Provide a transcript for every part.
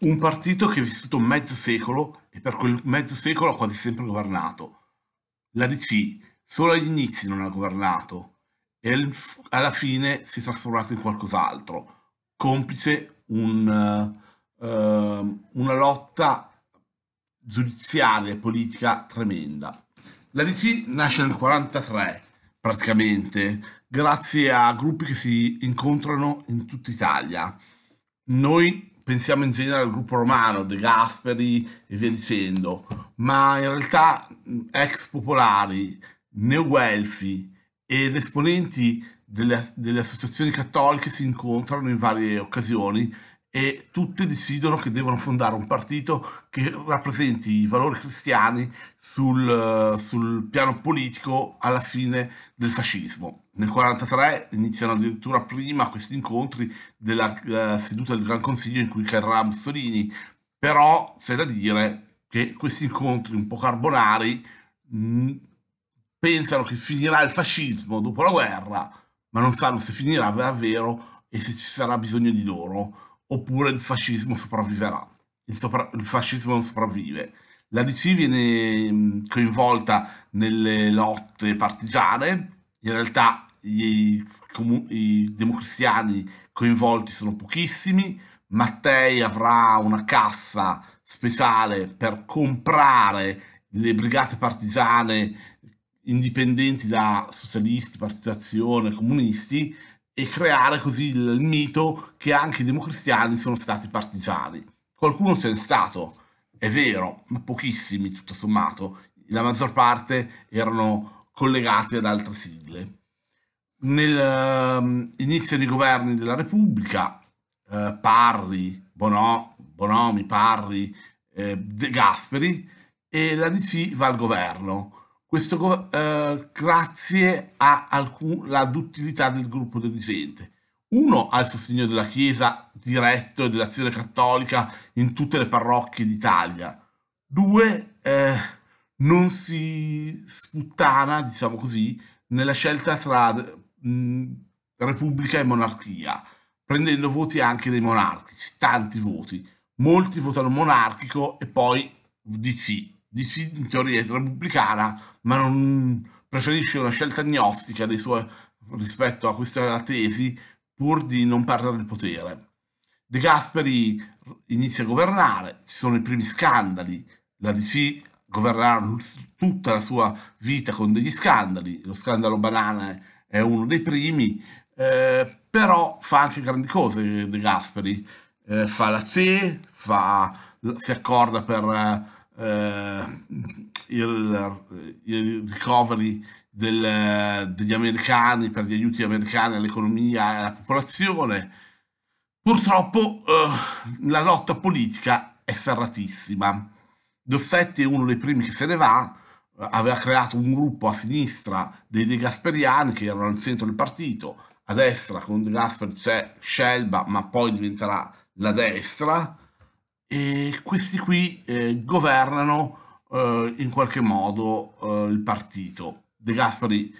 un partito che è vissuto mezzo secolo e per quel mezzo secolo ha quasi sempre governato. La DC solo agli inizi non ha governato e alla fine si è trasformato in qualcos'altro, complice un, uh, una lotta giudiziaria e politica tremenda. La DC nasce nel 1943 praticamente, grazie a gruppi che si incontrano in tutta Italia. Noi pensiamo in genere al gruppo romano, De Gasperi e via dicendo, ma in realtà ex popolari, neoguelfi ed esponenti delle, delle associazioni cattoliche si incontrano in varie occasioni e tutte decidono che devono fondare un partito che rappresenti i valori cristiani sul, sul piano politico alla fine del fascismo. Nel 1943 iniziano addirittura prima questi incontri della eh, seduta del Gran Consiglio in cui cadrà Mussolini, però c'è da dire che questi incontri un po' carbonari mh, mm, pensano che finirà il fascismo dopo la guerra, ma non sanno se finirà davvero e se ci sarà bisogno di loro, oppure il fascismo sopravviverà. Il, sopra- il fascismo non sopravvive. La DC viene mm, coinvolta nelle lotte partigiane in realtà i, comu- i democristiani coinvolti sono pochissimi, Mattei avrà una cassa speciale per comprare le brigate partigiane indipendenti da socialisti, partitazione, comunisti e creare così il mito che anche i democristiani sono stati partigiani. Qualcuno c'è stato, è vero, ma pochissimi tutto sommato. La maggior parte erano collegate ad altre sigle. Ehm, iniziano i governi della Repubblica, eh, Parri, Bono, Bonomi, Parri, eh, De Gasperi e la DC va al governo. Questo eh, grazie alla duttilità del gruppo dirigente. Uno al sostegno della Chiesa diretto e dell'azione cattolica in tutte le parrocchie d'Italia. Due, eh, non si sputtana, diciamo così, nella scelta tra mh, mm, Repubblica e monarchia, prendendo voti anche dei monarchici, tanti voti. Molti votano monarchico e poi DC. DC in teoria è repubblicana, ma non preferisce una scelta agnostica dei suoi, rispetto a questa tesi pur di non perdere il potere. De Gasperi inizia a governare, ci sono i primi scandali, la DC governerà tutta la sua vita con degli scandali, lo scandalo banana è uno dei primi, eh, però fa anche grandi cose De Gasperi, eh, fa la CE, fa, si accorda per eh, il, il, recovery del, degli americani, per gli aiuti americani all'economia e alla popolazione. Purtroppo eh, la lotta politica è serratissima Dossetti è uno dei primi che se ne va, aveva creato un gruppo a sinistra dei De Gasperiani che erano al centro del partito, a destra con De Gasper c'è Scelba, ma poi diventerà la destra, e questi qui eh, governano eh, in qualche modo eh, il partito. De Gasperi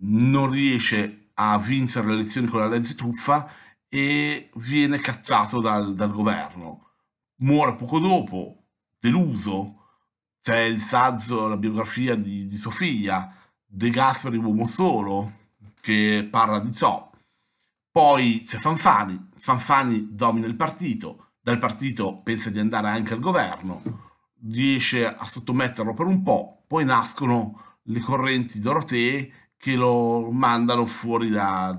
non riesce a vincere le elezioni con la legge truffa e viene cacciato dal, dal governo. Muore poco dopo, deluso. C'è il saggio, la biografia di, di Sofia, De Gasperi Uomo Solo, che parla di ciò. Poi c'è Fanfani, Fanfani domina il partito, dal partito pensa di andare anche al governo, riesce a sottometterlo per un po', poi nascono le correnti dorotee che lo mandano fuori da,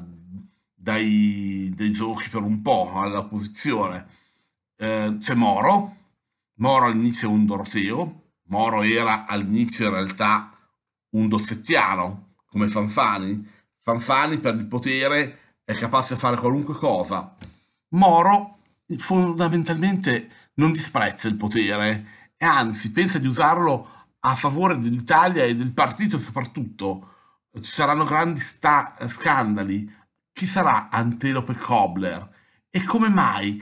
dai, dai, giochi per un po' all'opposizione. Eh, c'è Moro, Moro all'inizio è un Doroteo, Moro era all'inizio in realtà un dossettiano, come Fanfani. Fanfani per il potere è capace di fare qualunque cosa. Moro fondamentalmente non disprezza il potere e anzi pensa di usarlo a favore dell'Italia e del partito soprattutto. Ci saranno grandi scandali. Chi sarà Antelope Cobbler? E come mai,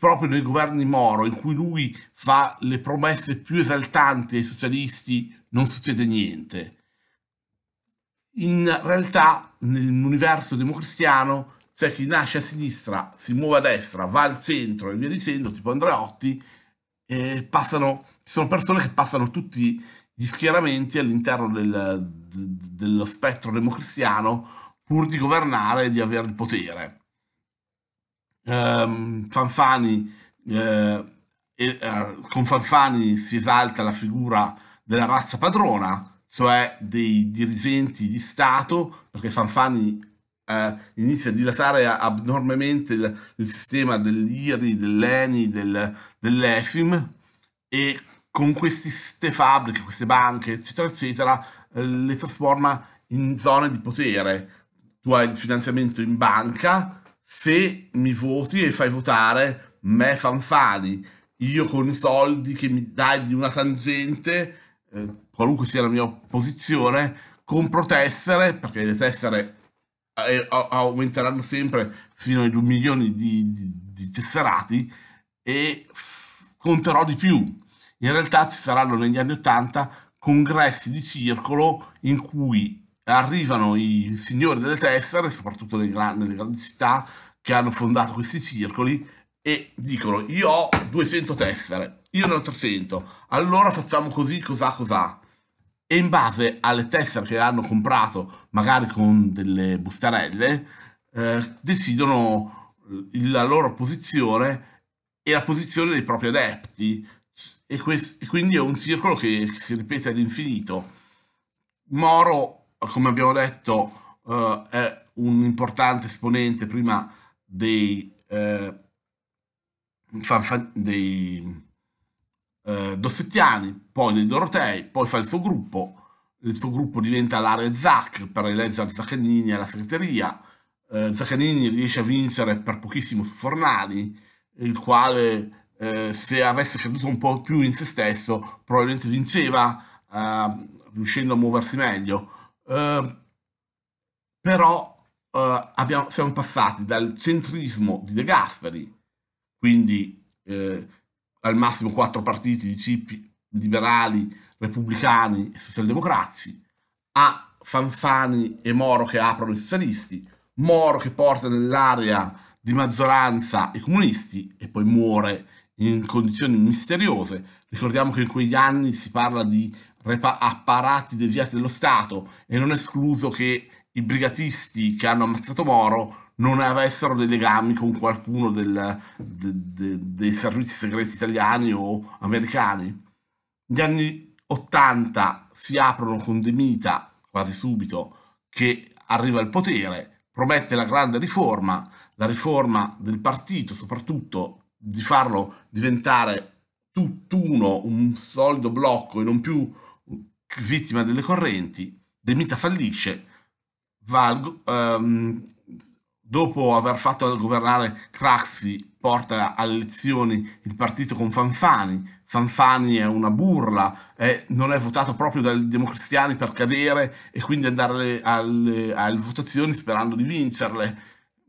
proprio nei governi Moro, in cui lui fa le promesse più esaltanti ai socialisti, non succede niente? In realtà, nell'universo democristiano, c'è chi nasce a sinistra, si muove a destra, va al centro e via dicendo, tipo Andreotti, passano, ci sono persone che passano tutti gli schieramenti all'interno del, dello spettro democristiano pur di governare e di avere il potere ehm, Fanfani, eh, e, eh, con Fanfani si esalta la figura della razza padrona, cioè dei dirigenti di Stato, perché Fanfani eh, inizia a dilatare abnormemente il, il sistema dell'IRI, dell'ENI, del, dell'EFIM e con queste fabbriche, queste banche, eccetera, eccetera, eh, le trasforma in zone di potere. Tu hai il finanziamento in banca, se mi voti e fai votare me Fanfani, io con i soldi che mi dai di una tangente, eh, qualunque sia la mia posizione, compro tessere, perché le tessere eh, eh aumenteranno sempre fino ai 2 milioni di, di, di tesserati, e conterò di più. In realtà ci saranno negli anni 80 congressi di circolo in cui arrivano i signori delle tessere, soprattutto nelle, nelle grandi città, che hanno fondato questi circoli e dicono io ho 200 tessere, io ne ho 300, allora facciamo così, cos'ha, cos'ha. E in base alle tessere che hanno comprato, magari con delle bustarelle, eh, decidono eh, la loro posizione e la posizione dei propri adepti. E, questo, e quindi è un circolo che, che si ripete all'infinito. Moro come abbiamo detto, eh, è un importante esponente prima dei, eh, fanfan- dei eh, Dossettiani, poi dei Dorotei, poi fa il suo gruppo, il suo gruppo diventa l'area Zac per eleggere Zaccanini alla segreteria, eh, Zaccanini riesce a vincere per pochissimo su Fornani, il quale eh, se avesse creduto un po' più in se stesso probabilmente vinceva, eh, riuscendo a muoversi meglio. Ehm, però eh, abbiamo, siamo passati dal centrismo di De Gasperi, quindi eh, al massimo quattro partiti di cipi liberali, repubblicani e socialdemocratici, a Fanfani e Moro che aprono i socialisti, Moro che porta nell'area di maggioranza i comunisti e poi muore in condizioni misteriose. Ricordiamo che in quegli anni si parla di apparati deviati dello Stato e non è escluso che i brigatisti che hanno ammazzato Moro non avessero dei legami con qualcuno del, de, de, dei servizi segreti italiani o americani. Gli anni 80 si aprono con De Mita, quasi subito, che arriva al potere, promette la grande riforma, la riforma del partito soprattutto, di farlo diventare tutt'uno, un solido blocco e non più vittima delle correnti, De Mita fallisce, Valgo, ehm, dopo aver fatto governare Craxi, porta alle elezioni il partito con Fanfani. Fanfani è una burla, eh, non è votato proprio dai democristiani per cadere e quindi andare alle, alle, alle votazioni sperando di vincerle.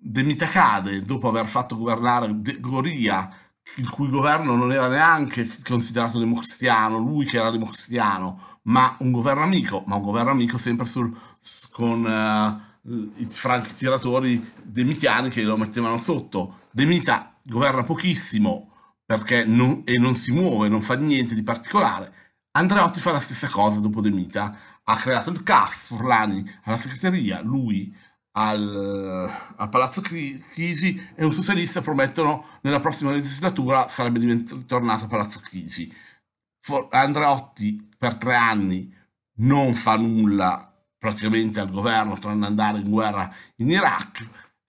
De Mita cade dopo aver fatto governare De Goria, il cui governo non era neanche considerato democristiano, lui che era democristiano, ma un governo amico, ma un governo amico sempre sul, con uh, i franchi tiratori demitiani che lo mettevano sotto. Demita governa pochissimo non, e non si muove, non fa niente di particolare. Andreotti fa la stessa cosa dopo Demita, ha creato il CAF, Furlani, alla segreteria, lui al, al Palazzo Chisi e un socialista promettono nella prossima legislatura sarebbe divent- tornato a Palazzo Chisi. For- Andreotti per tre anni non fa nulla praticamente al governo, tranne andare in guerra in Iraq,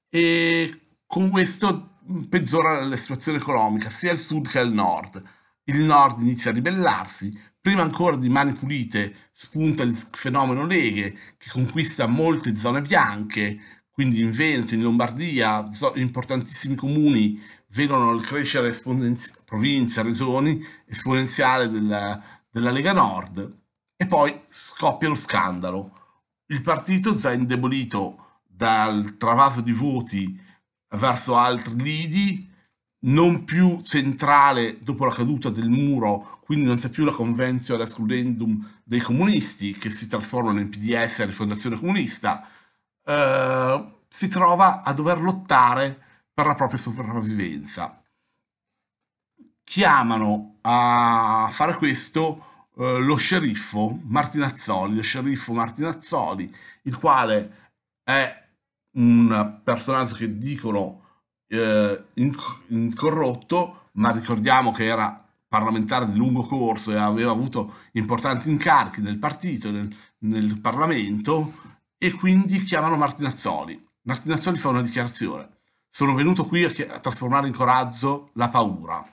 e con questo peggiora la situazione economica sia al sud che al nord. Il nord inizia a ribellarsi, Prima ancora di Mani Pulite spunta il fenomeno Leghe, che conquista molte zone bianche, quindi in Veneto, in Lombardia, importantissimi comuni vedono il crescere esponenzi- provincia, regioni esponenziale della, della Lega Nord. E poi scoppia lo scandalo. Il partito, già indebolito dal travaso di voti verso altri lidi, non più centrale dopo la caduta del muro, quindi non c'è più la convenzione escludendum dei comunisti che si trasformano in PDS e rifondazione comunista, eh, si trova a dover lottare per la propria sopravvivenza. Chiamano a fare questo eh, lo sceriffo Martinazzoli, lo sceriffo Martinazzoli, il quale è un personaggio che dicono eh, incorrotto, ma ricordiamo che era parlamentare di lungo corso e aveva avuto importanti incarichi nel partito e nel, nel, Parlamento e quindi chiamano Martinazzoli. Martinazzoli fa una dichiarazione. Sono venuto qui a, a trasformare in coraggio la paura.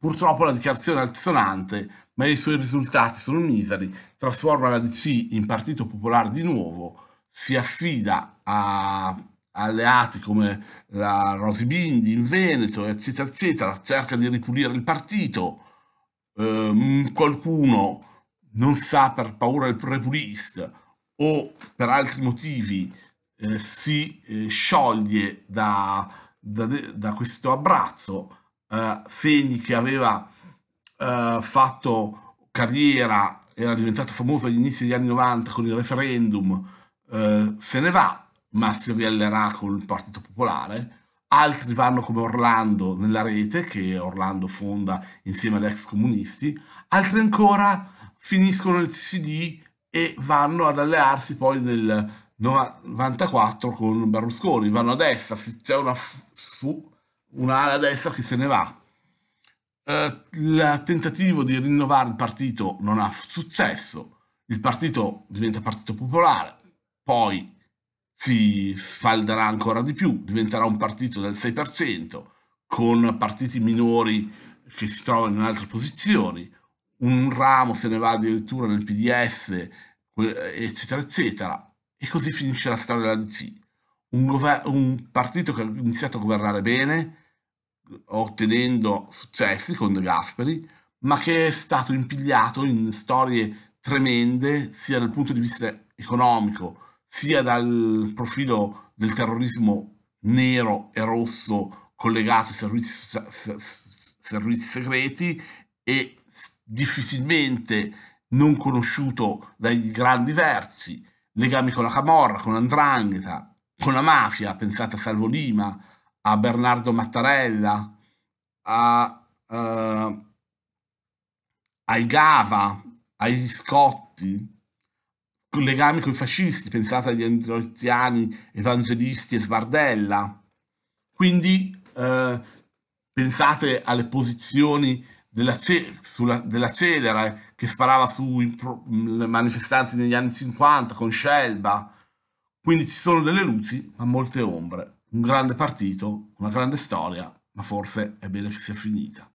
Purtroppo la dichiarazione è altisonante, ma i suoi risultati sono miseri, trasforma la DC in Partito Popolare di nuovo, si affida a alleati come la Rosibindi in Veneto, eccetera, eccetera, cerca di ripulire il partito, eh, qualcuno non sa per paura del prepulist o per altri motivi eh, si eh, scioglie da, da, da, questo abbraccio, eh, segni che aveva eh, fatto carriera, era diventato famoso agli inizi degli anni 90 con il referendum, eh, se ne va ma si riallerà con il Partito Popolare, altri vanno come Orlando nella rete che Orlando fonda insieme agli ex comunisti, altri ancora finiscono il CD e vanno ad allearsi poi nel 94 con Berlusconi, vanno a destra, c'è una su un'ala a destra che se ne va. Uh, il tentativo di rinnovare il partito non ha successo, il partito diventa partito popolare, poi si sfalderà ancora di più, diventerà un partito del 6%, con partiti minori che si trovano in altre posizioni, un ramo se ne va addirittura nel PDS, eccetera, eccetera, e così finisce la storia della DC. Un, gover- un partito che ha iniziato a governare bene, ottenendo successi con De Gasperi, ma che è stato impigliato in storie tremende sia dal punto di vista economico, sia dal profilo del terrorismo nero e rosso collegato ai servizi, servizi segreti e difficilmente non conosciuto dai grandi versi, legami con la Camorra, con l'Andrangheta, con la mafia, pensate a Salvo Lima, a Bernardo Mattarella, a, uh, ai Gava, ai Scotti, legami con i fascisti, pensate agli androziani, evangelisti e Svardella. Quindi eh, pensate alle posizioni della, ce- sulla, della Celera eh, che sparava sui pro- manifestanti negli anni 50 con Scelba. Quindi ci sono delle luci, ma molte ombre. Un grande partito, una grande storia, ma forse è bene che sia finita.